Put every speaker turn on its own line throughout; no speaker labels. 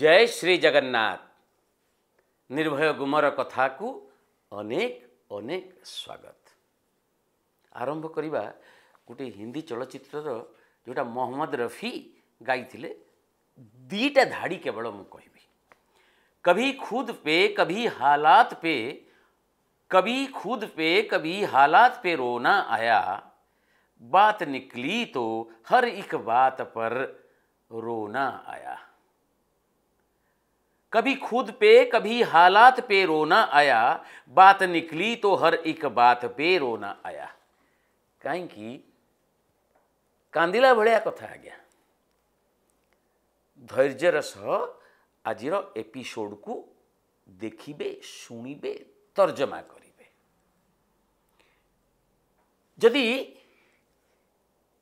जय श्री जगन्नाथ निर्भय गुमर कथा को अनेक अनेक स्वागत आरंभ करवा गोटे हिंदी चलचित्र जोटा मोहम्मद रफी गाय दीटा धाड़ी केवल मु कह कभी खुद पे कभी हालात पे कभी खुद पे कभी हालात पे रोना आया बात निकली तो हर एक बात पर रोना आया कभी खुद पे कभी हालात पे रोना आया बात निकली तो हर एक बात पे रोना आया कहीं की कांदिला भड़िया कथा आ गया धैर्य आज एपिशोड को देखिबे शुणबे तर्जमा करे जदि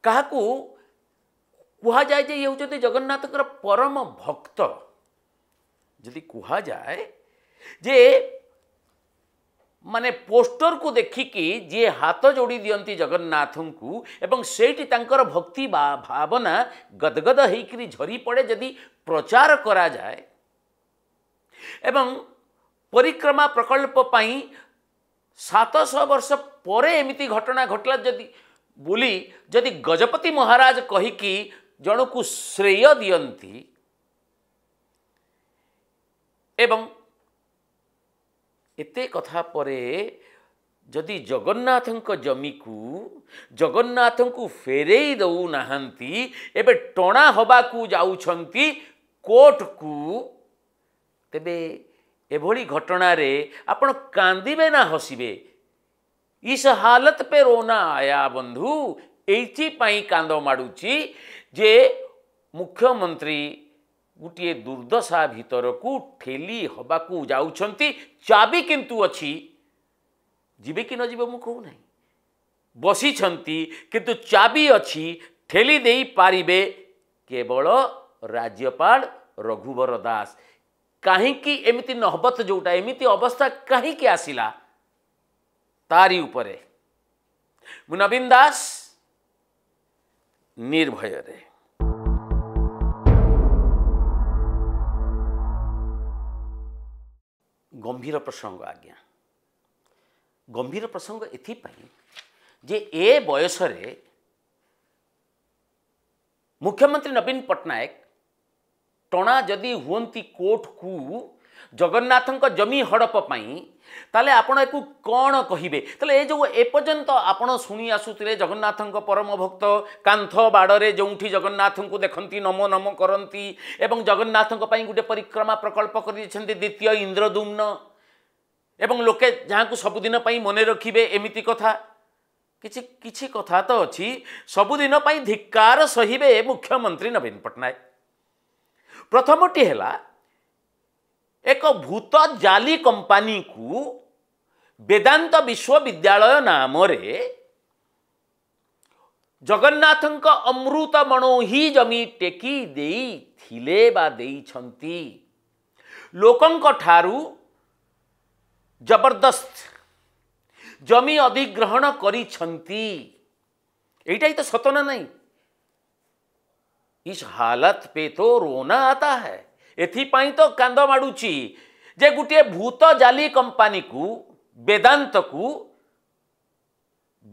क्या कह जाए जे जगन्नाथ परम भक्त जदि कहा जे माने पोस्टर को देखिकी जी हाथ जोड़ी दिखती जगन्नाथ को भक्ति भावना गदगद होकरी झरी पड़े जदि प्रचार करा जाए एवं परिक्रमा प्रकल्प सतश वर्ष पर एमती घटना घटला जदि बोली जदि गजपति महाराज कहीकि जन को श्रेय दिंती ଏବଂ ଏତେ କଥା ପରେ ଯଦି ଜଗନ୍ନାଥଙ୍କ ଜମିକୁ ଜଗନ୍ନାଥଙ୍କୁ ଫେରେଇ ଦେଉନାହାନ୍ତି ଏବେ ଟଣା ହେବାକୁ ଯାଉଛନ୍ତି କୋର୍ଟକୁ ତେବେ ଏଭଳି ଘଟଣାରେ ଆପଣ କାନ୍ଦିବେ ନା ହସିବେ ଇସ ହାଲତ ପେ ରୋନା ଆୟା ବନ୍ଧୁ ଏଇଥିପାଇଁ କାନ୍ଦ ମାଡ଼ୁଛି ଯେ ମୁଖ୍ୟମନ୍ତ୍ରୀ ଗୋଟିଏ ଦୁର୍ଦ୍ଦଶା ଭିତରକୁ ଠେଲି ହେବାକୁ ଯାଉଛନ୍ତି ଚାବି କିନ୍ତୁ ଅଛି ଯିବେ କି ନ ଯିବେ ମୁଁ କହୁନାହିଁ ବସିଛନ୍ତି କିନ୍ତୁ ଚାବି ଅଛି ଠେଲି ଦେଇପାରିବେ କେବଳ ରାଜ୍ୟପାଳ ରଘୁବର ଦାସ କାହିଁକି ଏମିତି ନହବତ ଯେଉଁଟା ଏମିତି ଅବସ୍ଥା କାହିଁକି ଆସିଲା ତାରି ଉପରେ ମୁଁ ନବୀନ ଦାସ ନିର୍ଭୟରେ गंभीर प्रसंग आज्ञा गंभीर प्रसंग ए बयस मुख्यमंत्री नवीन पट्टनायक टा जदि हमती कोर्ट को জগন্নাথଙ୍କ ଜମି ହଡ଼ପ ପାଇଁ ତାହେଲେ ଆପଣ ୟାକୁ କ'ଣ କହିବେ ତାହେଲେ ଏ ଯେଉଁ ଏପର୍ଯ୍ୟନ୍ତ ଆପଣ ଶୁଣି ଆସୁଥିଲେ ଜଗନ୍ନାଥଙ୍କ ପରମ ଭକ୍ତ କାନ୍ଥ ବାଡ଼ରେ ଯେଉଁଠି ଜଗନ୍ନାଥଙ୍କୁ ଦେଖନ୍ତି ନମ ନମ କରନ୍ତି ଏବଂ ଜଗନ୍ନାଥଙ୍କ ପାଇଁ ଗୋଟେ ପରିକ୍ରମା ପ୍ରକଳ୍ପ କରିଦେଇଛନ୍ତି ଦ୍ୱିତୀୟ ଇନ୍ଦ୍ରଦୁମ୍ନ ଏବଂ ଲୋକେ ଯାହାକୁ ସବୁଦିନ ପାଇଁ ମନେ ରଖିବେ ଏମିତି କଥା କିଛି କିଛି କଥା ତ ଅଛି ସବୁଦିନ ପାଇଁ ଧିକ୍କାର ସହିବେ ମୁଖ୍ୟମନ୍ତ୍ରୀ ନବୀନ ପଟ୍ଟନାୟକ ପ୍ରଥମଟି ହେଲା एक भूत जाली कंपानी को वेदांत विश्वविद्यालय नाम जगन्नाथ अमृत ही जमी टेकी लोकं जबरदस्त जमी अधिग्रहण कर तो सतना नहीं इस हालत पे तो रोना आता है ଏଥିପାଇଁ ତ କାନ୍ଦ ମାଡ଼ୁଛି ଯେ ଗୋଟିଏ ଭୂତ ଜାଲି କମ୍ପାନୀକୁ ବେଦାନ୍ତକୁ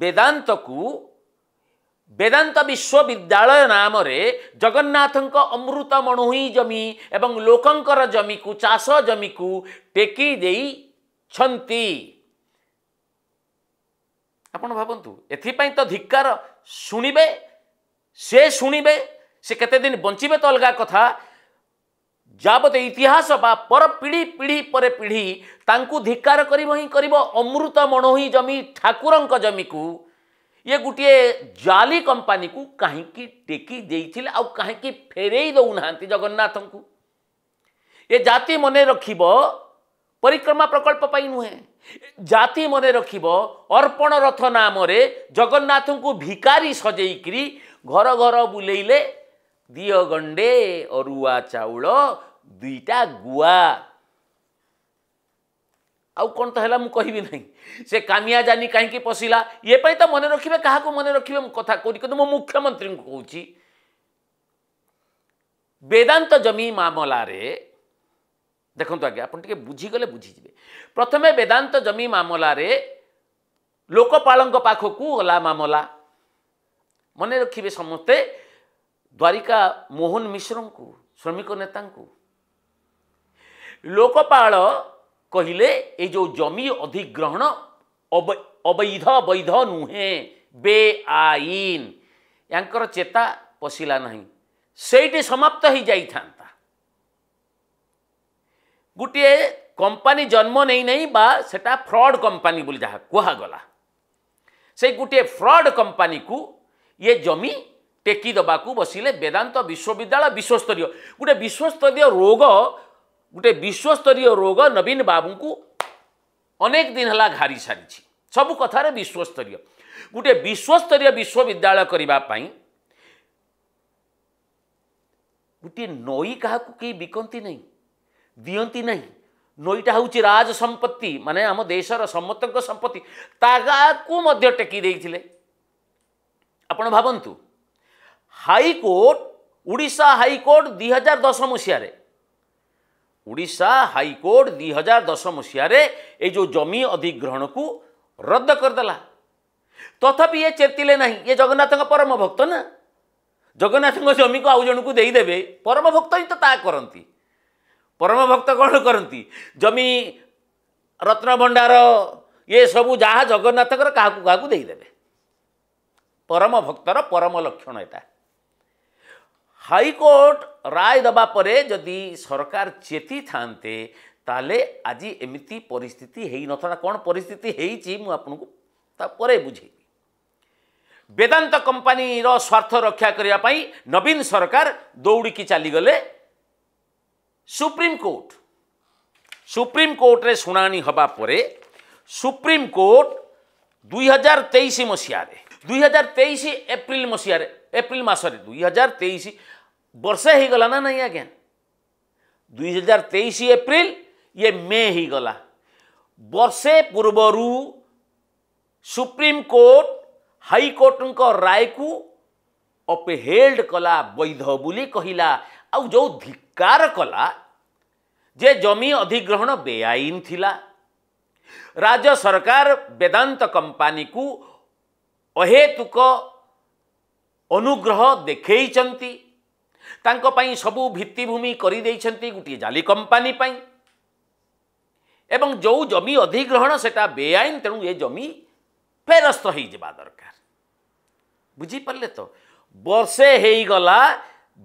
ବେଦାନ୍ତକୁ ବେଦାନ୍ତ ବିଶ୍ୱବିଦ୍ୟାଳୟ ନାମରେ ଜଗନ୍ନାଥଙ୍କ ଅମୃତ ମଣୁହି ଜମି ଏବଂ ଲୋକଙ୍କର ଜମିକୁ ଚାଷ ଜମିକୁ ଟେକି ଦେଇଛନ୍ତି ଆପଣ ଭାବନ୍ତୁ ଏଥିପାଇଁ ତ ଧିକ୍କାର ଶୁଣିବେ ସେ ଶୁଣିବେ ସେ କେତେଦିନ ବଞ୍ଚିବେ ତ ଅଲଗା କଥା ଯାବତ ଇତିହାସ ବା ପର ପିଢ଼ି ପିଢ଼ି ପରେ ପିଢ଼ି ତାଙ୍କୁ ଧିକାର କରିବ ହିଁ କରିବ ଅମୃତ ମଣୋହି ଜମି ଠାକୁରଙ୍କ ଜମିକୁ ଇଏ ଗୋଟିଏ ଜାଲି କମ୍ପାନୀକୁ କାହିଁକି ଟେକି ଦେଇଥିଲେ ଆଉ କାହିଁକି ଫେରେଇ ଦେଉନାହାନ୍ତି ଜଗନ୍ନାଥଙ୍କୁ ଏ ଜାତି ମନେ ରଖିବ ପରିକ୍ରମା ପ୍ରକଳ୍ପ ପାଇଁ ନୁହେଁ ଜାତି ମନେ ରଖିବ ଅର୍ପଣ ରଥ ନାମରେ ଜଗନ୍ନାଥଙ୍କୁ ଭିକାରୀ ସଜେଇକିରି ଘର ଘର ବୁଲେଇଲେ ଦିଅ ଗଣ୍ଡେ ଅରୁଆ ଚାଉଳ ଦୁଇଟା ଗୁଆ ଆଉ କ'ଣ ତ ହେଲା ମୁଁ କହିବି ନାହିଁ ସେ କାମିଆ ଜାନି କାହିଁକି ପଶିଲା ଇଏ ପାଇଁ ତ ମନେ ରଖିବେ କାହାକୁ ମନେ ରଖିବେ ମୁଁ କଥା କହୁଛି କିନ୍ତୁ ମୁଁ ମୁଖ୍ୟମନ୍ତ୍ରୀଙ୍କୁ କହୁଛି ବେଦାନ୍ତ ଜମି ମାମଲାରେ ଦେଖନ୍ତୁ ଆଜ୍ଞା ଆପଣ ଟିକେ ବୁଝିଗଲେ ବୁଝିଯିବେ ପ୍ରଥମେ ବେଦାନ୍ତ ଜମି ମାମଲାରେ ଲୋକପାଳଙ୍କ ପାଖକୁ ଗଲା ମାମଲା ମନେ ରଖିବେ ସମସ୍ତେ द्वारिका मोहन मिश्र को श्रमिक नेता लोकपाल कहले जो जमी अधिग्रहण अवैध बैध नुहे बेआईन या चेता पशिला ना से समाप्त हो जाता गोटे कंपानी जन्म नहीं बाटा फ्रड कंपानी जहाँ कहगला से गोटे फ्रड कंपानी को ये जमी टेकी टेकिदेवाक बसि वेदांत विश्वविद्यालय विश्वस्तरीय गुटे विश्वस्तरीय रोग गुटे विश्वस्तरीय रोग नवीन बाबु अनेक दिन हला होला घारिसिन्छ सब कथार विश्वस्तरीय गुटे विश्वस्तरीय के गोटे नै दियंती नै नोईटा काही बिक दि न राजसम्पत्ति म देशत सम्पत्ति ताको मध्य टेकी टेकिदे थि ହାଇକୋର୍ଟ ଓଡ଼ିଶା ହାଇକୋର୍ଟ ଦୁଇ ହଜାର ଦଶ ମସିହାରେ ଓଡ଼ିଶା ହାଇକୋର୍ଟ ଦୁଇ ହଜାର ଦଶ ମସିହାରେ ଏ ଯେଉଁ ଜମି ଅଧିଗ୍ରହଣକୁ ରଦ୍ଦ କରିଦେଲା ତଥାପି ଇଏ ଚେତିଲେ ନାହିଁ ଇଏ ଜଗନ୍ନାଥଙ୍କ ପରମ ଭକ୍ତ ନା ଜଗନ୍ନାଥଙ୍କ ଜମିକୁ ଆଉ ଜଣକୁ ଦେଇଦେବେ ପରମ ଭକ୍ତ ହିଁ ତ ତାହା କରନ୍ତି ପରମ ଭକ୍ତ କ'ଣ କରନ୍ତି ଜମି ରତ୍ନଭଣ୍ଡାର ଇଏ ସବୁ ଯାହା ଜଗନ୍ନାଥଙ୍କର କାହାକୁ କାହାକୁ ଦେଇଦେବେ ପରମ ଭକ୍ତର ପରମ ଲକ୍ଷଣ ଏଇଟା হাইকোর্ট রায় দেওয়া পরে যদি সরকার চেতি থাকে তাহলে আজি এমিতি পরিস্থিতি হয়ে নথা কোণ পরিস্থিতি হয়েছি মু আপনার তাপরে বুঝে বেদান্ত কোম্পানির স্বার্থ রক্ষা করা নবীন সরকার দৌড়িকি চালগলে সুপ্রিম কোর্ট সুপ্রিম কোর্টরে শুনানি হওয়া পরে সুপ্রিম কোর্ট দুই হাজার তেইশ মশিয়ার দুই হাজার তেইশ এপ্রিল মশিয়ার एप्रिल मस हजार तेईस वर्षे होगा ना नहीं आज्ञा दुई हजार तेईस एप्रिल ये मे हीगला बर्षे पूर्वर सुप्रीम कोर्ट हाई कोर्ट को राय को अपहेल्ड कला वैध बोली कहला आउ जो धिकार कला जे जमी अधिग्रहण बेआईन थिला राज्य सरकार वेदांत कंपानी को अहेतुक ଅନୁଗ୍ରହ ଦେଖେଇଛନ୍ତି ତାଙ୍କ ପାଇଁ ସବୁ ଭିତ୍ତିଭୂମି କରିଦେଇଛନ୍ତି ଗୋଟିଏ ଜାଲି କମ୍ପାନୀ ପାଇଁ ଏବଂ ଯେଉଁ ଜମି ଅଧିଗ୍ରହଣ ସେଟା ବେଆଇନ ତେଣୁ ଏ ଜମି ଫେରସ୍ତ ହେଇଯିବା ଦରକାର ବୁଝିପାରିଲେ ତ ବର୍ଷେ ହେଇଗଲା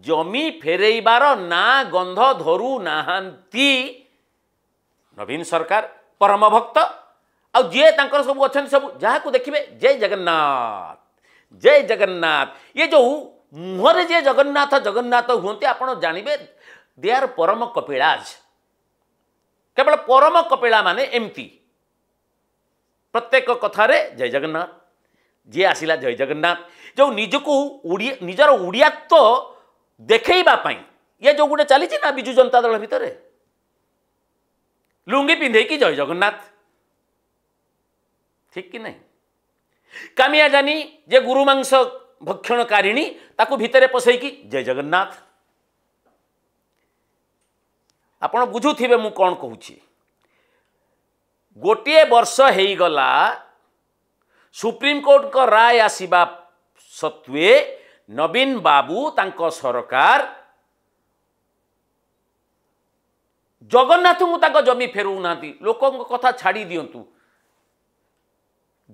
ଜମି ଫେରେଇବାର ନାଁ ଗନ୍ଧ ଧରୁନାହାନ୍ତି ନବୀନ ସରକାର ପରମଭକ୍ତ ଆଉ ଯିଏ ତାଙ୍କର ସବୁ ଅଛନ୍ତି ସବୁ ଯାହାକୁ ଦେଖିବେ ଜୟ ଜଗନ୍ନାଥ जय जगन्नाथ ये जो मुहरे जे जगन्नाथ जगन्नाथ हमें आप जानवे दे आर परम कपिलाज केवल परम कपिला माने एमती प्रत्येक कथार जय जगन्नाथ जी आसला जय जगन्नाथ जो निजकु निजर ओडियात्व देखेबापी ये जो गोटे चली विजु जनता दल भितर लुंगी पिंधे कि जय जगन्नाथ ठीक कि नहीं କାମିଆ ଜାନି ଯେ ଗୁରୁ ମାଂସ ଭକ୍ଷଣକାରିଣୀ ତାକୁ ଭିତରେ ପଶେଇକି ଜୟ ଜଗନ୍ନାଥ ଆପଣ ବୁଝୁଥିବେ ମୁଁ କ'ଣ କହୁଛି ଗୋଟିଏ ବର୍ଷ ହେଇଗଲା ସୁପ୍ରିମକୋର୍ଟଙ୍କ ରାୟ ଆସିବା ସତ୍ତ୍ୱେ ନବୀନ ବାବୁ ତାଙ୍କ ସରକାର ଜଗନ୍ନାଥଙ୍କୁ ତାଙ୍କ ଜମି ଫେରଉନାହାନ୍ତି ଲୋକଙ୍କ କଥା ଛାଡ଼ି ଦିଅନ୍ତୁ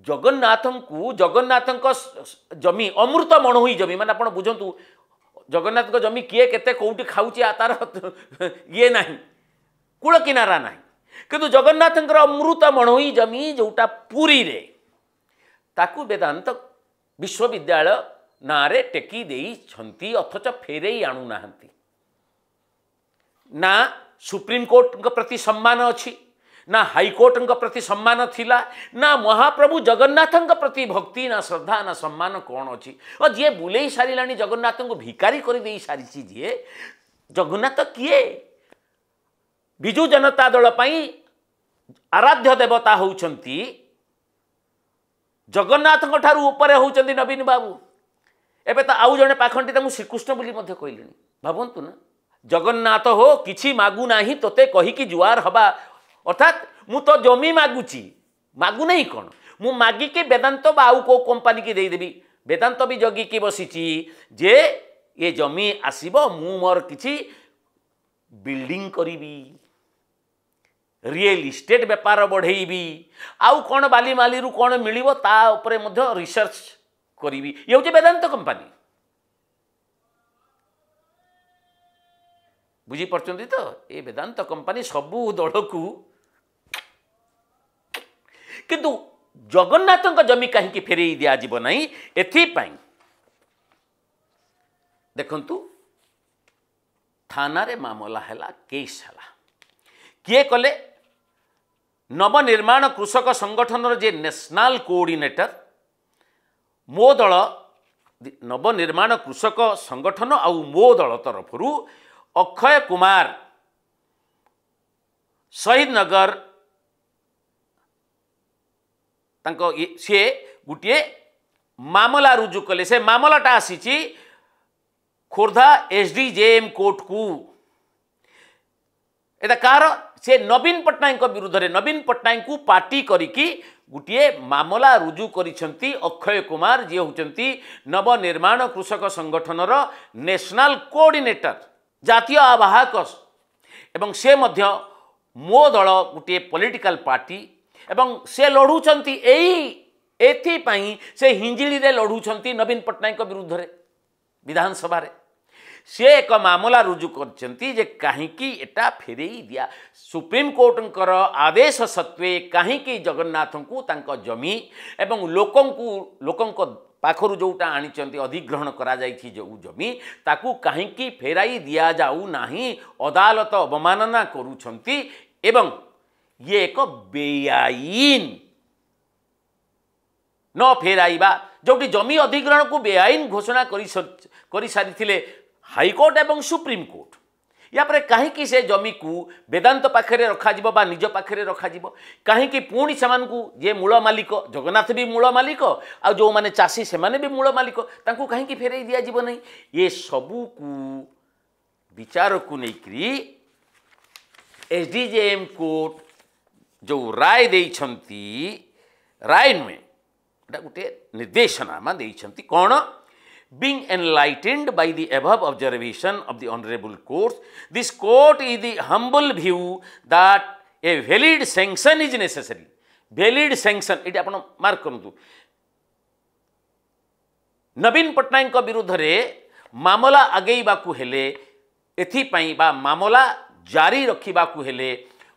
ଜଗନ୍ନାଥଙ୍କୁ ଜଗନ୍ନାଥଙ୍କ ଜମି ଅମୃତ ମଣୋହି ଜମି ମାନେ ଆପଣ ବୁଝନ୍ତୁ ଜଗନ୍ନାଥଙ୍କ ଜମି କିଏ କେତେ କେଉଁଠି ଖାଉଛି ତା'ର ଇଏ ନାହିଁ କୂଳ କିନାରା ନାହିଁ କିନ୍ତୁ ଜଗନ୍ନାଥଙ୍କର ଅମୃତ ମଣୋହି ଜମି ଯେଉଁଟା ପୁରୀରେ ତାକୁ ବେଦାନ୍ତ ବିଶ୍ୱବିଦ୍ୟାଳୟ ନାଁରେ ଟେକି ଦେଇଛନ୍ତି ଅଥଚ ଫେରେଇ ଆଣୁନାହାନ୍ତି ନା ସୁପ୍ରିମକୋର୍ଟଙ୍କ ପ୍ରତି ସମ୍ମାନ ଅଛି ना हाइकोर्ट प्रति सम्मान थिला ना महाप्रभु जगन्नाथ प्रति भक्ति ना श्रद्धा ना सम्मान कौन अच्छी और जी बुले सारे जगन्नाथ को भिकारी करदे सारी जी जगन्नाथ किए ବିଜୁ ଜନତା ଦଳ ପାଇଁ ଆରାଧ୍ୟ ଦେବତା ହେଉଛନ୍ତି ଜଗନ୍ନାଥଙ୍କ ଠାରୁ ଉପରେ ହେଉଛନ୍ତି ନବୀନ ବାବୁ ଏବେ ତ ଆଉ ଜଣେ ପାଖଣ୍ଡି ତାଙ୍କୁ ଶ୍ରୀକୃଷ୍ଣ ବୋଲି ମଧ୍ୟ କହିଲେଣି ଭାବନ୍ତୁ ନା ଜଗନ୍ନାଥ ହୋ କିଛି ମାଗୁ ନାହିଁ ତୋତେ କହିକି ଜୁଆର ହେବା ଅର୍ଥାତ୍ ମୁଁ ତ ଜମି ମାଗୁଛି ମାଗୁନାହିଁ କ'ଣ ମୁଁ ମାଗିକି ବେଦାନ୍ତ ବା ଆଉ କେଉଁ କମ୍ପାନୀକି ଦେଇଦେବି ବେଦାନ୍ତ ବି ଜଗିକି ବସିଛି ଯେ ଏ ଜମି ଆସିବ ମୁଁ ମୋର କିଛି ବିଲ୍ଡିଂ କରିବି ରିଏଲ ଇଷ୍ଟେଟ୍ ବେପାର ବଢ଼େଇବି ଆଉ କ'ଣ ବାଲିମାଲିରୁ କ'ଣ ମିଳିବ ତା ଉପରେ ମଧ୍ୟ ରିସର୍ଚ୍ଚ କରିବି ଇଏ ହେଉଛି ବେଦାନ୍ତ କମ୍ପାନୀ ବୁଝିପାରୁଛନ୍ତି ତ ଏ ବେଦାନ୍ତ କମ୍ପାନୀ ସବୁ ଦଳକୁ କିନ୍ତୁ ଜଗନ୍ନାଥଙ୍କ ଜମି କାହିଁକି ଫେରାଇ ଦିଆଯିବ ନାହିଁ ଏଥିପାଇଁ ଦେଖନ୍ତୁ ଥାନାରେ ମାମଲା ହେଲା କେସ୍ ହେଲା କିଏ କଲେ ନବନିର୍ମାଣ କୃଷକ ସଂଗଠନର ଯିଏ ନ୍ୟାସନାଲ କୋଅର୍ଡ଼ିନେଟର ମୋ ଦଳ ନବନିର୍ମାଣ କୃଷକ ସଂଗଠନ ଆଉ ମୋ ଦଳ ତରଫରୁ ଅକ୍ଷୟ କୁମାର ଶହୀଦନଗର ତାଙ୍କ ସିଏ ଗୋଟିଏ ମାମଲା ରୁଜୁ କଲେ ସେ ମାମଲାଟା ଆସିଛି Khordha S D J M କୋର୍ଟକୁ ଏଇଟା କାହାର ସେ ନବୀନ ପଟ୍ଟନାୟକଙ୍କ ବିରୁଦ୍ଧରେ ନବୀନ ପଟ୍ଟନାୟକଙ୍କୁ ପାର୍ଟି କରିକି ଗୋଟିଏ ମାମଲା ରୁଜୁ କରିଛନ୍ତି ଅକ୍ଷୟ କୁମାର ଯିଏ ହେଉଛନ୍ତି ନବନିର୍ମାଣ କୃଷକ ସଂଗଠନର ନ୍ୟାସନାଲ କୋଅର୍ଡ଼ିନେଟର ଜାତୀୟ ଆବାହକ ଏବଂ ସେ ମଧ୍ୟ ମୋ ଦଳ ଗୋଟିଏ ପଲିଟିକାଲ ପାର୍ଟି एवं से लड़ुंपी से हिंजिड़ी लड़ुं नवीन पट्टनायक विरुद्ध विधानसभा से एक मामला रुजु कर कहीं फेरे दिया सुप्रीम कोर्ट कर आदेश सत्वे कहीं जगन्नाथ को जमी एवं लोकं लोक पाखर जोटा आनी अधिग्रहण कराई जमी ताकू कहीं फेर दि जाऊना अदालत अवमानना करुंट ये एक बेआईन न फेर जो भी जमी अधिग्रहण को बेआईन घोषणा कर सारी हाइकोर्ट और सुप्रीमकोर्ट या पर कहीं से जमी को वेदांत पाखे रखा निज पाखे रखा कहीं पुणी से ये मूल मालिक जगन्नाथ भी मूल मालिक आ जो मैंने चाषी से मूल मालिक कहीं फेर दिजा ना ये सबको विचार को लेकर एस डी कोर्ट जो राय दे राय नुहे गोटे निर्देशना निर्देशनामा देखते कौन बिंग एनलैटेड बै दि एभव observation of the honourable court this court is the humble view that a valid sanction is necessary valid sanction ये आप मार्क करूँ नवीन पट्टनायक विरुद्ध मामला आगे एथपाई मामला जारी रखाक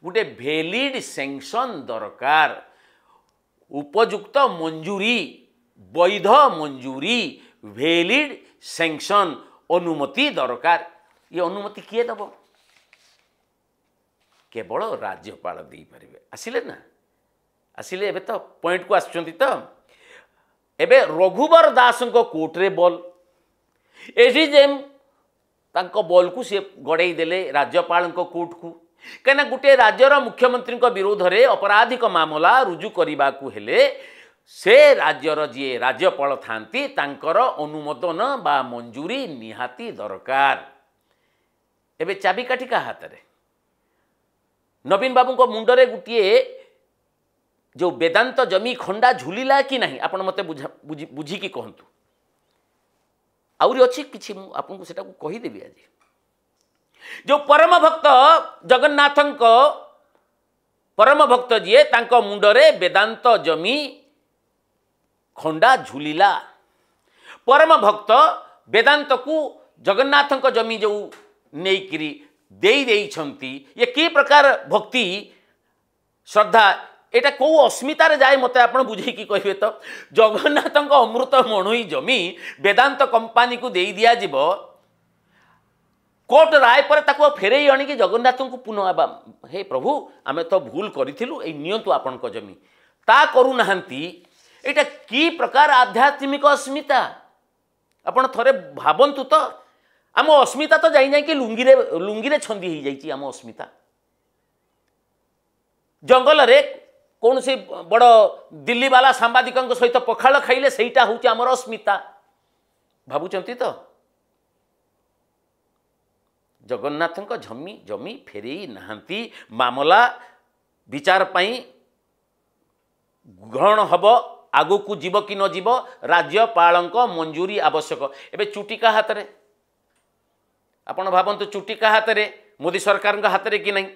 गोटे भेलीड सेंशन दरकार उपयुक्त मंजूरी वैध मंजूरी भेलीड सेंशन अनुमति दरकार ये अनुमति किए दब केवल राज्यपाल दे पारे आसिले ना आसिले एवं तो पॉइंट को आसुच्च तो एवं रघुवर दास कोर्टे बल एम तक बल को सी गड़ेदे राज्यपाल कोर्ट को କାହିଁକିନା ଗୋଟିଏ ରାଜ୍ୟର ମୁଖ୍ୟମନ୍ତ୍ରୀଙ୍କ ବିରୋଧରେ ଅପରାଧିକ ମାମଲା ରୁଜୁ କରିବାକୁ ହେଲେ ସେ ରାଜ୍ୟର ଯିଏ ରାଜ୍ୟପାଳ ଥାନ୍ତି ତାଙ୍କର ଅନୁମୋଦନ ବା ମଞ୍ଜୁରୀ ନିହାତି ଦରକାର ଏବେ ଚାବିକାଠି କାହା ହାତରେ ନବୀନ ବାବୁଙ୍କ ମୁଣ୍ଡରେ ଗୋଟିଏ ଯେଉଁ ବେଦାନ୍ତ ଜମି ଖଣ୍ଡା ଝୁଲିଲା କି ନାହିଁ ଆପଣ ମୋତେ ବୁଝା ବୁଝିକି କୁହନ୍ତୁ ଆହୁରି ଅଛି କିଛି ମୁଁ ଆପଣଙ୍କୁ ସେଟାକୁ କହିଦେବି ଆଜି ଯେଉଁ ପରମ ଭକ୍ତ ଜଗନ୍ନାଥଙ୍କ ପରମ ଭକ୍ତ ଯିଏ ତାଙ୍କ ମୁଣ୍ଡରେ ବେଦାନ୍ତ ଜମି ଖଣ୍ଡା ଝୁଲିଲା ପରମ ଭକ୍ତ ବେଦାନ୍ତକୁ ଜଗନ୍ନାଥଙ୍କ ଜମି ଯେଉଁ ନେଇକିରି ଦେଇ ଦେଇଛନ୍ତି ଇଏ କି ପ୍ରକାର ଭକ୍ତି ଶ୍ରଦ୍ଧା ଏଇଟା କେଉଁ ଅସ୍ମିତାରେ ଯାଏ ମୋତେ ଆପଣ ବୁଝେଇକି କହିବେ ତ ଜଗନ୍ନାଥଙ୍କ ଅମୃତ ମଣୁଇ ଜମି ବେଦାନ୍ତ କମ୍ପାନୀକୁ ଦେଇ ଦିଆଯିବ କୋର୍ଟ ରାୟ ପରେ ତାକୁ ଆଉ ଫେରେଇ ଆଣିକି ଜଗନ୍ନାଥଙ୍କୁ ପୁନଃ ହେବା ହେ ପ୍ରଭୁ ଆମେ ତ ଭୁଲ କରିଥିଲୁ ଏଇ ନିଅନ୍ତୁ ଆପଣଙ୍କ ଜମି ତା କରୁନାହାନ୍ତି ଏଇଟା କି ପ୍ରକାର ଆଧ୍ୟାତ୍ମିକ ଅସ୍ମିତା ଆପଣ ଥରେ ଭାବନ୍ତୁ ତ ଆମ ଅସ୍ମିତା ତ ଯାଇ ଯାଇକି ଲୁଙ୍ଗିରେ ଲୁଙ୍ଗିରେ ଛନ୍ଦି ହେଇଯାଇଛି ଆମ ଅସ୍ମିତା ଜଙ୍ଗଲରେ କୌଣସି ବଡ଼ ଦିଲ୍ଲୀବାଲା ସାମ୍ବାଦିକଙ୍କ ସହିତ ପଖାଳ ଖାଇଲେ ସେଇଟା ହେଉଛି ଆମର ଅସ୍ମିତା ଭାବୁଛନ୍ତି ତ ଜଗନ୍ନାଥଙ୍କ ଜମି ଜମି ଫେରେଇ ନାହାନ୍ତି ମାମଲା ବିଚାର ପାଇଁ ଗ୍ରହଣ ହେବ ଆଗକୁ ଯିବ କି ନଯିବ ରାଜ୍ୟପାଳଙ୍କ ମଞ୍ଜୁରୀ ଆବଶ୍ୟକ ଏବେ ଚୁଟି କାହା ହାତରେ ଆପଣ ଭାବନ୍ତୁ ଚୁଟି କାହା ହାତରେ ମୋଦି ସରକାରଙ୍କ ହାତରେ କି ନାହିଁ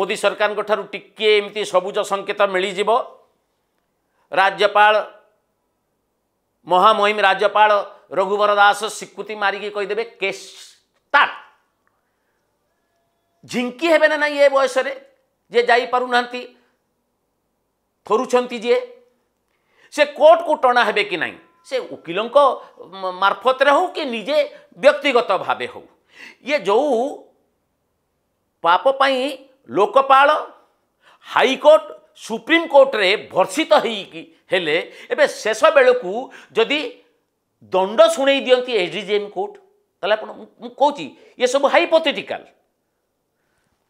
ମୋଦି ସରକାରଙ୍କ ଠାରୁ ଟିକିଏ ଏମିତି ସବୁଜ ସଙ୍କେତ ମିଳିଯିବ ରାଜ୍ୟପାଳ ମହାମହିମ ରାଜ୍ୟପାଳ ରଘୁବର ଦାସ ସ୍ୱୀକୃତି ମାରିକି କହିଦେବେ କେସ୍ तार झिंकी हे ना ये बयस जे जापार ना थरुंट जी से कोर्ट को टणा हे कि नाई से उकल मार्फत हो कि निजे व्यक्तिगत भाव हो ये जो पाप पाई लोकपाल हाइकोर्ट सुप्रीम कोर्ट रे भर्सित होेष बेलू जदि दंड शुणी दिखती एडीजेएम कोर्ट ତାହେଲେ ଆପଣ ମୁଁ କହୁଛି ଏସବୁ ହାଇପୋଥେଟିକାଲ୍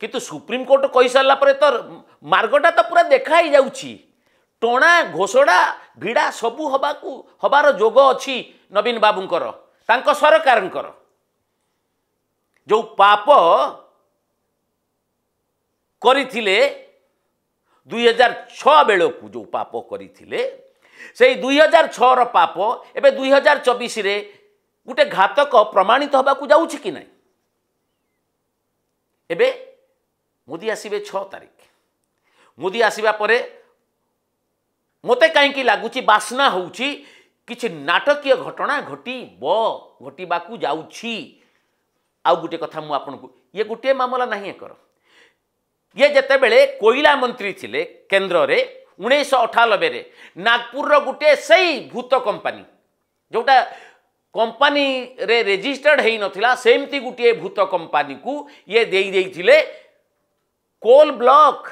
କିନ୍ତୁ ସୁପ୍ରିମକୋର୍ଟ କହିସାରିଲା ପରେ ତ ମାର୍ଗଟା ତ ପୁରା ଦେଖା ହେଇଯାଉଛି ଟଣା ଘୋଷଡ଼ା ଭିଡ଼ା ସବୁ ହେବାକୁ ହେବାର ଯୋଗ ଅଛି ନବୀନ ବାବୁଙ୍କର ତାଙ୍କ ସରକାରଙ୍କର ଯେଉଁ ପାପ କରିଥିଲେ ଦୁଇ ହଜାର ଛଅ ବେଳକୁ ଯେଉଁ ପାପ କରିଥିଲେ ସେଇ ଦୁଇ ହଜାର ଛଅର ପାପ ଏବେ ଦୁଇ ହଜାର ଚବିଶରେ ଗୋଟେ ଘାତକ ପ୍ରମାଣିତ ହେବାକୁ ଯାଉଛି କି ନାହିଁ ଏବେ ମୋଦି ଆସିବେ ଛଅ ତାରିଖ ମୋଦି ଆସିବା ପରେ ମୋତେ କାହିଁକି ଲାଗୁଛି ବାସ୍ନା ହେଉଛି କିଛି ନାଟକୀୟ ଘଟଣା ଘଟିବ ଘଟିବାକୁ ଯାଉଛି ଆଉ ଗୋଟିଏ କଥା ମୁଁ ଆପଣଙ୍କୁ ଇଏ ଗୋଟିଏ ମାମଲା ନାହିଁ ଏକର ଇଏ ଯେତେବେଳେ କୋଇଲା ମନ୍ତ୍ରୀ ଥିଲେ କେନ୍ଦ୍ରରେ ଉଣେଇଶହ ଅଠାନବେରେ ନାଗପୁରର ଗୋଟିଏ ସେଇ ଭୂତ କମ୍ପାନୀ ଯେଉଁଟା कंपानी रेजिस्टर्ड होता सेमती गोटे भूत कंपानी को ये दे देते कोल ब्लॉक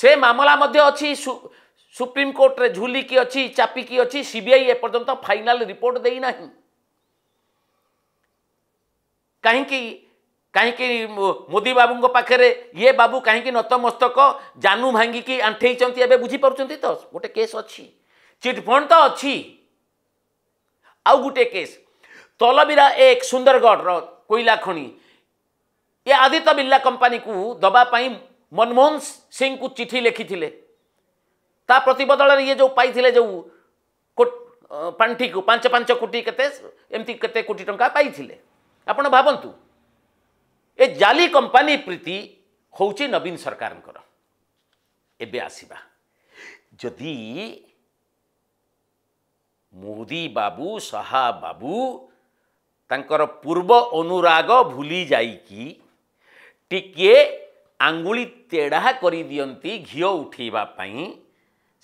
से मामला मध्य अच्छी सुप्रीम कोर्ट रे झुलिकी अच्छी चापिकी अच्छी CBI C B final report देना कहीं कहीं मोदी बाबू को पाखे ये बाबू कहीं नतमस्तक जानू भांगिकी आंठे बुझीप तो गोटे केस अच्छी चिटफंड तो अच्छी ଆଉ ગુટે କେସ୍ ତଲବିରା એક ସୁନ୍ଦରଗଡ଼ର କୋଇଲା ଖଣି ଏ ଆଦିତ୍ୟ ବିର୍ଲା କମ୍ପାନୀକୁ ଦେବା ପାଇଁ ମନମୋହନ ସିଂଙ୍କୁ ଚିଠି ଲେଖିଥିଲେ ତା ପ୍ରତିବଦଳରେ ଇଏ ଯେଉଁ ପାଇଥିଲେ ଯେଉଁ ପାଣ୍ଠିକୁ ପାଞ୍ଚ ପାଞ୍ଚ କୋଟି କେତେ ଏମିତି କେତେ କୋଟି ଟଙ୍କା ପାଇଥିଲେ ଆପଣ ଭାବନ୍ତୁ ଏ ଜାଲି କମ୍ପାନୀ ପ୍ରୀତି ହେଉଛି ନବୀନ ସରକାରଙ୍କର ଏବେ ଆସିବା ଯଦି ମୋଦି ବାବୁ ଶାହା ବାବୁ ତାଙ୍କର ପୂର୍ବ ଅନୁରାଗ ଭୁଲି ଯାଇକି ଟିକିଏ ଆଙ୍ଗୁଳି ତେଢ଼ା କରିଦିଅନ୍ତି ଘିଅ ଉଠେଇବା ପାଇଁ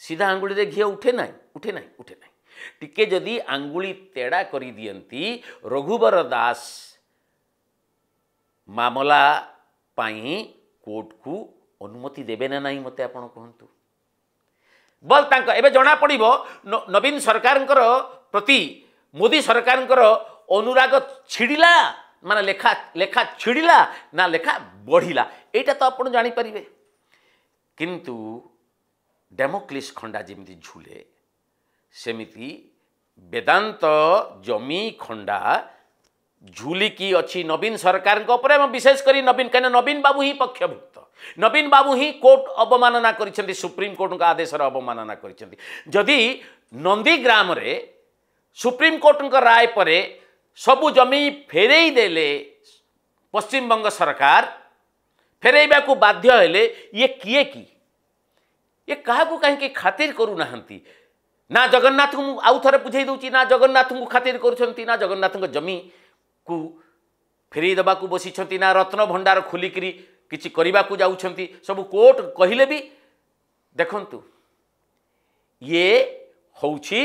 ସିଧା ଆଙ୍ଗୁଳିରେ ଘିଅ ଉଠେ ନାହିଁ ଉଠେ ନାହିଁ ଉଠେ ନାହିଁ ଟିକେ ଯଦି ଆଙ୍ଗୁଳି ତେଡ଼ା କରିଦିଅନ୍ତି ରଘୁବର ଦାସ ମାମଲା ପାଇଁ କୋର୍ଟକୁ ଅନୁମତି ଦେବେ ନା ନାହିଁ ମୋତେ ଆପଣ କୁହନ୍ତୁ ବଲ୍ ତାଙ୍କ ଏବେ ଜଣାପଡ଼ିବ ନବୀନ ସରକାରଙ୍କର ପ୍ରତି ମୋଦୀ ସରକାରଙ୍କର ଅନୁରାଗ ଛିଡ଼ିଲା ମାନେ ଲେଖା ଲେଖା ଛିଡ଼ିଲା ନା ଲେଖା ବଢ଼ିଲା ଏଇଟା ତ ଆପଣ ଜାଣିପାରିବେ କିନ୍ତୁ ଡେମୋକ୍ଲିସ୍ ଖଣ୍ଡା ଯେମିତି ଝୁଲେ ସେମିତି ବେଦାନ୍ତ ଜମି ଖଣ୍ଡା ଝୁଲିକି ଅଛି ନବୀନ ସରକାରଙ୍କ ଉପରେ ଏବଂ ବିଶେଷ କରି ନବୀନ କାହିଁକିନା ନବୀନ ବାବୁ ହିଁ ପକ୍ଷଭୁକ୍ତ ନବୀନ ବାବୁ ହିଁ କୋର୍ଟ ଅବମାନନା କରିଛନ୍ତି ସୁପ୍ରିମକୋର୍ଟଙ୍କ ଆଦେଶର ଅବମାନନା କରିଛନ୍ତି ଯଦି ନନ୍ଦୀଗ୍ରାମରେ ସୁପ୍ରିମକୋର୍ଟଙ୍କ ରାୟ ପରେ ସବୁ ଜମି ଫେରେଇ ଦେଲେ ପଶ୍ଚିମବଙ୍ଗ ସରକାର ଫେରେଇବାକୁ ବାଧ୍ୟ ହେଲେ ଇଏ କିଏ କି ଇଏ କାହାକୁ କାହିଁକି ଖାତିର କରୁନାହାନ୍ତି ନା ଜଗନ୍ନାଥଙ୍କୁ ଆଉ ଥରେ ବୁଝେଇ ଦେଉଛି ନା ଜଗନ୍ନାଥଙ୍କୁ ଖାତିର କରୁଛନ୍ତି ନା ଜଗନ୍ନାଥଙ୍କ ଜମିକୁ ଫେରେଇ ଦେବାକୁ ବସିଛନ୍ତି ନା ରତ୍ନ ଭଣ୍ଡାର ଖୋଲିକିରି କିଛି କରିବାକୁ ଯାଉଛନ୍ତି ସବୁ କୋର୍ଟ କହିଲେ ବି ଦେଖନ୍ତୁ ଇଏ ହେଉଛି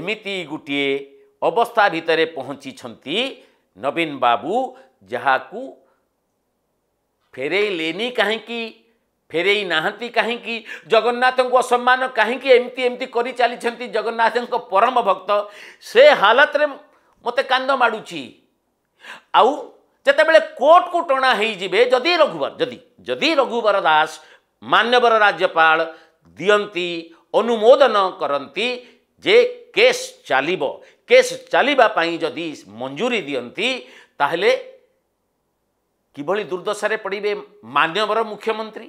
ଏମିତି ଗୋଟିଏ ଅବସ୍ଥା ଭିତରେ ପହଞ୍ଚିଛନ୍ତି ନବୀନ ବାବୁ ଯାହାକୁ ଫେରେଇଲେନି କାହିଁକି ଫେରେଇ ନାହାନ୍ତି କାହିଁକି ଜଗନ୍ନାଥଙ୍କୁ ଅସମ୍ମାନ କାହିଁକି ଏମିତି ଏମିତି କରି ଚାଲିଛନ୍ତି ଜଗନ୍ନାଥଙ୍କ ପରମ ଭକ୍ତ ସେ ହାଲତରେ ମୋତେ କାନ୍ଦ ମାଡ଼ୁଛି ଆଉ ଯେତେବେଳେ କୋର୍ଟକୁ ଟଣା ହେଇଯିବେ ଯଦି ରଘୁବର ଯଦି ଯଦି ରଘୁବର ଦାସ ମାନ୍ୟବର ରାଜ୍ୟପାଳ ଦିଅନ୍ତି ଅନୁମୋଦନ କରନ୍ତି ଯେ କେସ୍ ଚାଲିବ କେସ୍ ଚାଲିବା ପାଇଁ ଯଦି ମଞ୍ଜୁରୀ ଦିଅନ୍ତି ତାହେଲେ କିଭଳି ଦୁର୍ଦ୍ଦଶାରେ ପଡ଼ିବେ ମାନ୍ୟବର ମୁଖ୍ୟମନ୍ତ୍ରୀ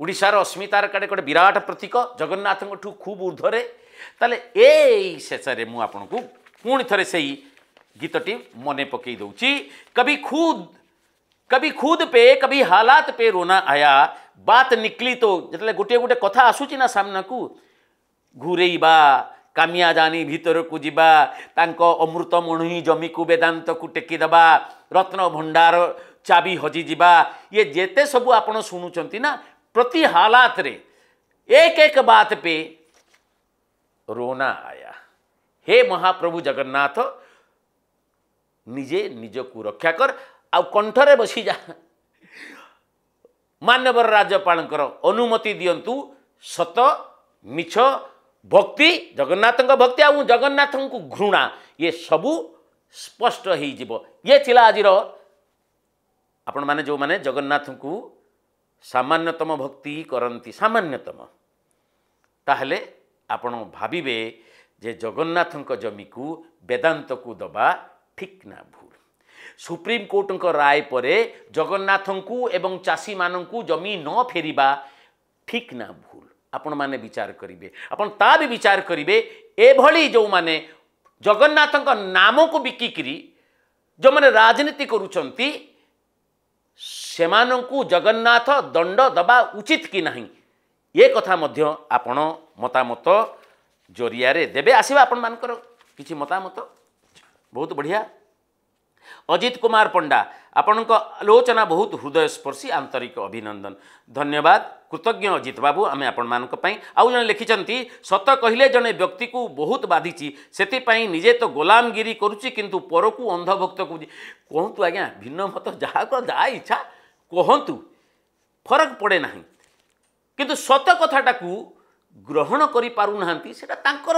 ଓଡ଼ିଶାର ଅସ୍ମିତାର କାଡ଼େ ଗୋଟେ ବିରାଟ ପ୍ରତୀକ ଜଗନ୍ନାଥଙ୍କଠୁ ଖୁବ୍ ଉର୍ଦ୍ଧ୍ୱରେ ତାହେଲେ ଏଇ ଶେଷରେ ମୁଁ ଆପଣଙ୍କୁ ପୁଣି ଥରେ ସେଇ गीतटी मन पकई दौर कभी खुद कभी खुद पे कभी हालात पे रोना आया बात निकली तो जो गोटे गोटे कथा आसूची ना सामना को घूरबा कामिया जानी भितर को जीवा अमृत मणुही जमी को वेदात को टेकदे रत्न भंडार चाबी हजि जीवा ये जेते सब आप ना प्रति हालात रे एक एक बात पे रोना आया हे महाप्रभु जगन्नाथ ନିଜେ ନିଜକୁ ରକ୍ଷା କର ଆଉ କଣ୍ଠରେ ବସିଯା ମାନ୍ୟବର ରାଜ୍ୟପାଳଙ୍କର ଅନୁମତି ଦିଅନ୍ତୁ ସତ ମିଛ ଭକ୍ତି ଜଗନ୍ନାଥଙ୍କ ଭକ୍ତି ଆଉ ଜଗନ୍ନାଥଙ୍କୁ ଘୃଣା ଇଏ ସବୁ ସ୍ପଷ୍ଟ ହେଇଯିବ ଇଏ ଥିଲା ଆଜିର ଆପଣମାନେ ଯେଉଁମାନେ ଜଗନ୍ନାଥଙ୍କୁ ସାମାନ୍ୟତମ ଭକ୍ତି କରନ୍ତି ସାମାନ୍ୟତମ ତାହେଲେ ଆପଣ ଭାବିବେ ଯେ ଜଗନ୍ନାଥଙ୍କ ଜମିକୁ ବେଦାନ୍ତକୁ ଦେବା ঠিক না ভুল ସୁପ୍ରିମକୋର୍ଟଙ୍କ ରାୟ ପରେ ଜଗନ୍ନାଥଙ୍କୁ ଏବଂ ଚାଷୀମାନଙ୍କୁ ଜମି ନ ଫେରିବା ଠିକ୍ ନା ଭୁଲ ଆପଣମାନେ ବିଚାର କରିବେ ଆପଣ ତା ବି ବିଚାର କରିବେ ଏଭଳି ଯେଉଁମାନେ ଜଗନ୍ନାଥଙ୍କ ନାମକୁ ବିକିକିରି ଯେଉଁମାନେ ରାଜନୀତି କରୁଛନ୍ତି ସେମାନଙ୍କୁ ଜଗନ୍ନାଥ ଦଣ୍ଡ ଦେବା ଉଚିତ କି ନାହିଁ ଏ କଥା ମଧ୍ୟ ଆପଣ ମତାମତ ଜରିଆରେ ଦେବେ ଆସିବା ଆପଣମାନଙ୍କର କିଛି ମତାମତ ବହୁତ ବଢ଼ିଆ ଅଜିତ କୁମାର ପଣ୍ଡା ଆପଣଙ୍କ ଆଲୋଚନା ବହୁତ ହୃଦୟସ୍ପର୍ଶୀ ଆନ୍ତରିକ ଅଭିନନ୍ଦନ ଧନ୍ୟବାଦ କୃତଜ୍ଞ ଅଜିତ ବାବୁ ଆମେ ଆପଣମାନଙ୍କ ପାଇଁ ଆଉ ଜଣେ ଲେଖିଛନ୍ତି ସତ କହିଲେ ଜଣେ ବ୍ୟକ୍ତିକୁ ବହୁତ ବାଧିଛି ସେଥିପାଇଁ ନିଜେ ତ ଗୋଲାମଗିରି କରୁଛି କିନ୍ତୁ ପରକୁ ଅନ୍ଧଭକ୍ତ କରୁଛି କୁହନ୍ତୁ ଆଜ୍ଞା ଭିନ୍ନ ମତ ଯାହାକ ଯାହା ଇଚ୍ଛା କୁହନ୍ତୁ ଫରକ ପଡ଼େ ନାହିଁ କିନ୍ତୁ ସତ କଥାଟାକୁ ଗ୍ରହଣ କରିପାରୁନାହାନ୍ତି ସେଇଟା ତାଙ୍କର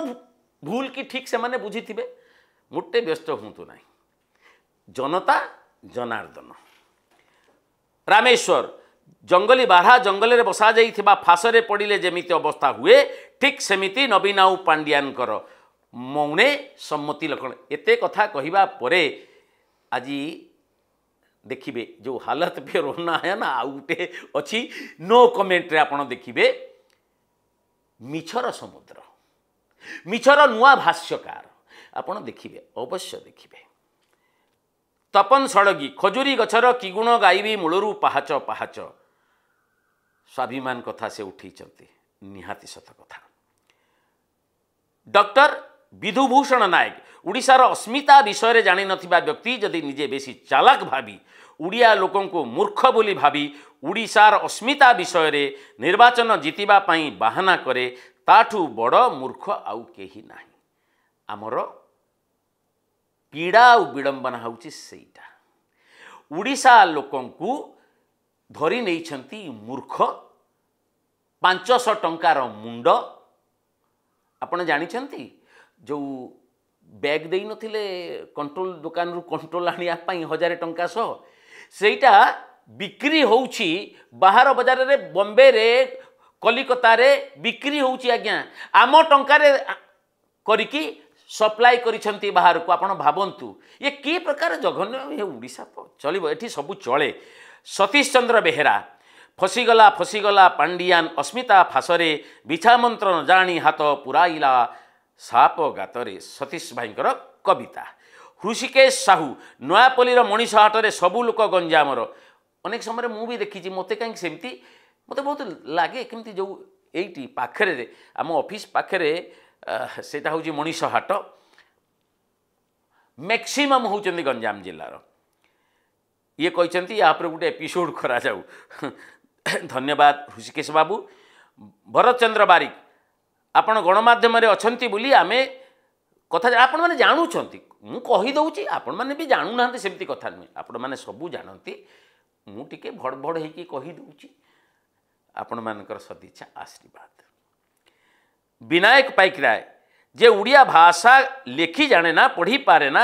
ଭୁଲ କି ଠିକ୍ ସେମାନେ ବୁଝିଥିବେ ମୋଟେ ବ୍ୟସ୍ତ ହୁଅନ୍ତୁ ନାହିଁ ଜନତା ଜନାର୍ଦ୍ଦନ ରାମେଶ୍ୱର ଜଙ୍ଗଲୀ ବାହା ଜଙ୍ଗଲରେ ବସାଯାଇଥିବା ଫାଶରେ ପଡ଼ିଲେ ଯେମିତି ଅବସ୍ଥା ହୁଏ ଠିକ୍ ସେମିତି ନବୀନ ଆଉ ପାଣ୍ଡିଆନଙ୍କର ମୌଣେ ସମ୍ମତି ଲକ୍ଷଣ ଏତେ କଥା କହିବା ପରେ ଆଜି ଦେଖିବେ ଯେଉଁ ହାଲତ ଫେର ରୋନାୟନ ଆଉ ଗୋଟେ ଅଛି ନୋ କମେଣ୍ଟରେ ଆପଣ ଦେଖିବେ ମିଛର ସମୁଦ୍ର ମିଛର ନୂଆ ଭାଷ୍ୟକାର ଆପଣ ଦେଖିବେ ଅବଶ୍ୟ ଦେଖିବେ ତପନ ଷଡ଼ଗୀ ଖଜୁରୀ ଗଛର କିଗୁଣ ଗାଇବି ମୂଳରୁ ପାହାଚ ପାହାଚ ସ୍ୱାଭିମାନ କଥା ସେ ଉଠେଇଛନ୍ତି ନିହାତି ସତ କଥା ଡକ୍ଟର ବିଧୁଭୂଷଣ ନାୟକ ଓଡ଼ିଶାର ଅସ୍ମିତା ବିଷୟରେ ଜାଣିନଥିବା ବ୍ୟକ୍ତି ଯଦି ନିଜେ ବେଶୀ ଚାଲାକ ଭାବି ଓଡ଼ିଆ ଲୋକଙ୍କୁ ମୂର୍ଖ ବୋଲି ଭାବି ଓଡ଼ିଶାର ଅସ୍ମିତା ବିଷୟରେ ନିର୍ବାଚନ ଜିତିବା ପାଇଁ ବାହାନା କରେ ତାଠୁ ବଡ଼ ମୂର୍ଖ ଆଉ କେହି ନାହିଁ ଆମର ପୀଡ଼ା ଆଉ ବିଡ଼ମ୍ବନା ହେଉଛି ସେଇଟା ଓଡ଼ିଶା ଲୋକଙ୍କୁ ଧରି ନେଇଛନ୍ତି ମୂର୍ଖ ପାଞ୍ଚଶହ ଟଙ୍କାର ମୁଣ୍ଡ ଆପଣ ଜାଣିଛନ୍ତି ଯେଉଁ ବ୍ୟାଗ୍ ଦେଇନଥିଲେ କଣ୍ଟ୍ରୋଲ ଦୋକାନରୁ କଣ୍ଟ୍ରୋଲ ଆଣିବା ପାଇଁ ହଜାରେ ଟଙ୍କା ସହ ସେଇଟା ବିକ୍ରି ହେଉଛି ବାହାର ବଜାରରେ ବମ୍ବେରେ କଲିକତାରେ ବିକ୍ରି ହେଉଛି ଆଜ୍ଞା ଆମ ଟଙ୍କାରେ କରିକି ସପ୍ଲାଏ କରିଛନ୍ତି ବାହାରକୁ ଆପଣ ଭାବନ୍ତୁ ଇଏ କି ପ୍ରକାର ଜଘନ୍ୟ ଇଏ ଓଡ଼ିଶା ଚଳିବ ଏଠି ସବୁ ଚଳେ ସତୀଶ ଚନ୍ଦ୍ର ବେହେରା ଫସିଗଲା ଫସିଗଲା ପାଣ୍ଡିଆନ ଅସ୍ମିତା ଫାସରେ ବିଛାମନ୍ତ୍ର ନ ଜାଣି ହାତ ପୁରାଇଲା ସାପ ଗାତରେ ସତୀଶ ଭାଇଙ୍କର କବିତା ହୃଷିକେଶ ସାହୁ ନୂଆପଲ୍ଲୀର ମଣିଷ ହାଟରେ ସବୁ ଲୋକ ଗଞ୍ଜାମର ଅନେକ ସମୟରେ ମୁଁ ବି ଦେଖିଛି ମୋତେ କାହିଁକି ସେମିତି ମୋତେ ବହୁତ ଲାଗେ କେମିତି ଯେଉଁ ଏଇଟି ପାଖରେ ଆମ ଅଫିସ୍ ପାଖରେ ସେଇଟା ହେଉଛି ମଣିଷ ହାଟ ମ୍ୟାକ୍ସିମମ୍ ହେଉଛନ୍ତି ଗଞ୍ଜାମ ଜିଲ୍ଲାର ଇଏ କହିଛନ୍ତି ୟା ଉପରେ ଗୋଟେ ଏପିସୋଡ଼ କରାଯାଉ ଧନ୍ୟବାଦ ହୃଷିକେଶ ବାବୁ ଭରତ ଚନ୍ଦ୍ର ବାରିକ ଆପଣ ଗଣମାଧ୍ୟମରେ ଅଛନ୍ତି ବୋଲି ଆମେ କଥା ଆପଣମାନେ ଜାଣୁଛନ୍ତି ମୁଁ କହିଦେଉଛି ଆପଣମାନେ ବି ଜାଣୁନାହାନ୍ତି ସେମିତି କଥା ନୁହେଁ ଆପଣମାନେ ସବୁ ଜାଣନ୍ତି ମୁଁ ଟିକେ ଭଡ଼ଭଡ଼ ହେଇକି କହିଦେଉଛି ଆପଣମାନଙ୍କର ସଦିଚ୍ଛା ଆଶୀର୍ବାଦ ବିନାୟକ ପାଇକରାୟ ଯେ ଓଡ଼ିଆ ଭାଷା ଲେଖି ଜାଣେ ନା ପଢ଼ି ପାରେ ନା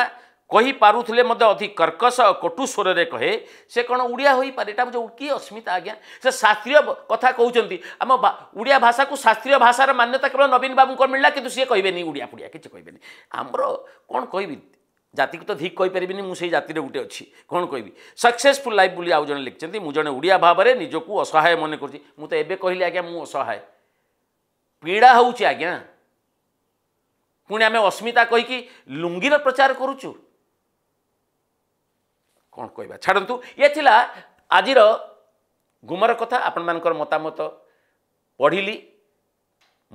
କହିପାରୁଥିଲେ ମଧ୍ୟ ଅଧିକ କର୍କଶ କଟୁ ସ୍ୱରରେ କହେ ସେ କ'ଣ ଓଡ଼ିଆ ହୋଇପାରେ ଏଇଟା ଯେଉଁ କି ଅସ୍ମିତା ଆଜ୍ଞା ସେ ଶାସ୍ତ୍ରୀୟ କଥା କହୁଛନ୍ତି ଆମ ଓଡ଼ିଆ ଭାଷାକୁ ଶାସ୍ତ୍ରୀୟ ଭାଷାର ମାନ୍ୟତା କେବଳ ନବୀନ ବାବୁଙ୍କର ମିଳିଲା କିନ୍ତୁ ସିଏ କହିବେନି ଓଡ଼ିଆ ଫୁଡ଼ିଆ କିଛି କହିବେନି ଆମର କ'ଣ କହିବି ଜାତିକୁ ତ ଧିକ୍ କହିପାରିବିନି ମୁଁ ସେଇ ଜାତିରେ ଗୋଟେ ଅଛି କ'ଣ କହିବି ସକ୍ସେସଫୁଲ୍ ଲାଇଫ୍ ବୋଲି ଆଉ ଜଣେ ଲେଖିଛନ୍ତି ମୁଁ ଜଣେ ଓଡ଼ିଆ ଭାବରେ ନିଜକୁ ଅସହାୟ ମନେ କରୁଛି ମୁଁ ତ ଏବେ କହିଲି ଆଜ୍ଞା ମୁଁ ଅସହାୟ ପୀଡ଼ା ହେଉଛି ଆଜ୍ଞା ପୁଣି ଆମେ ଅସ୍ମିତା କହିକି ଲୁଙ୍ଗିର ପ୍ରଚାର କରୁଛୁ କ'ଣ କହିବା ଛାଡ଼ନ୍ତୁ ଇଏ ଥିଲା ଆଜିର ଗୁମର କଥା ଆପଣମାନଙ୍କର ମତାମତ ପଢ଼ିଲି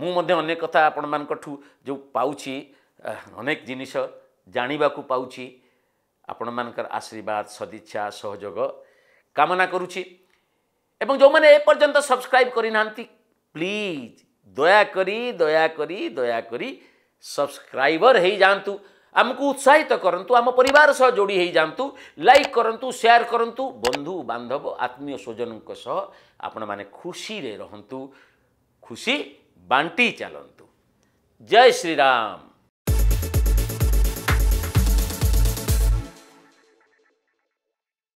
ମୁଁ ମଧ୍ୟ ଅନେକ କଥା ଆପଣମାନଙ୍କଠୁ ଯେଉଁ ପାଉଛି ଅନେକ ଜିନିଷ ଜାଣିବାକୁ ପାଉଛି ଆପଣମାନଙ୍କର ଆଶୀର୍ବାଦ ସଦିଚ୍ଛା ସହଯୋଗ କାମନା କରୁଛି ଏବଂ ଯେଉଁମାନେ ଏପର୍ଯ୍ୟନ୍ତ ସବସ୍କ୍ରାଇବ୍ କରିନାହାନ୍ତି ପ୍ଲିଜ୍ ଦୟାକରି ଦୟାକରି ଦୟାକରି ସବସ୍କ୍ରାଇବର ହେଇଯାଆନ୍ତୁ ଆମକୁ ଉତ୍ସାହିତ କରନ୍ତୁ ଆମ ପରିବାର ସହ ଯୋଡ଼ି ହେଇଯାଆନ୍ତୁ ଲାଇକ୍ କରନ୍ତୁ ସେୟାର କରନ୍ତୁ ବନ୍ଧୁ ବାନ୍ଧବ ଆତ୍ମୀୟ ସ୍ୱଜନଙ୍କ ସହ ଆପଣମାନେ ଖୁସିରେ ରହନ୍ତୁ ଖୁସି ବାଣ୍ଟି ଚାଲନ୍ତୁ ଜୟ ଶ୍ରୀରାମ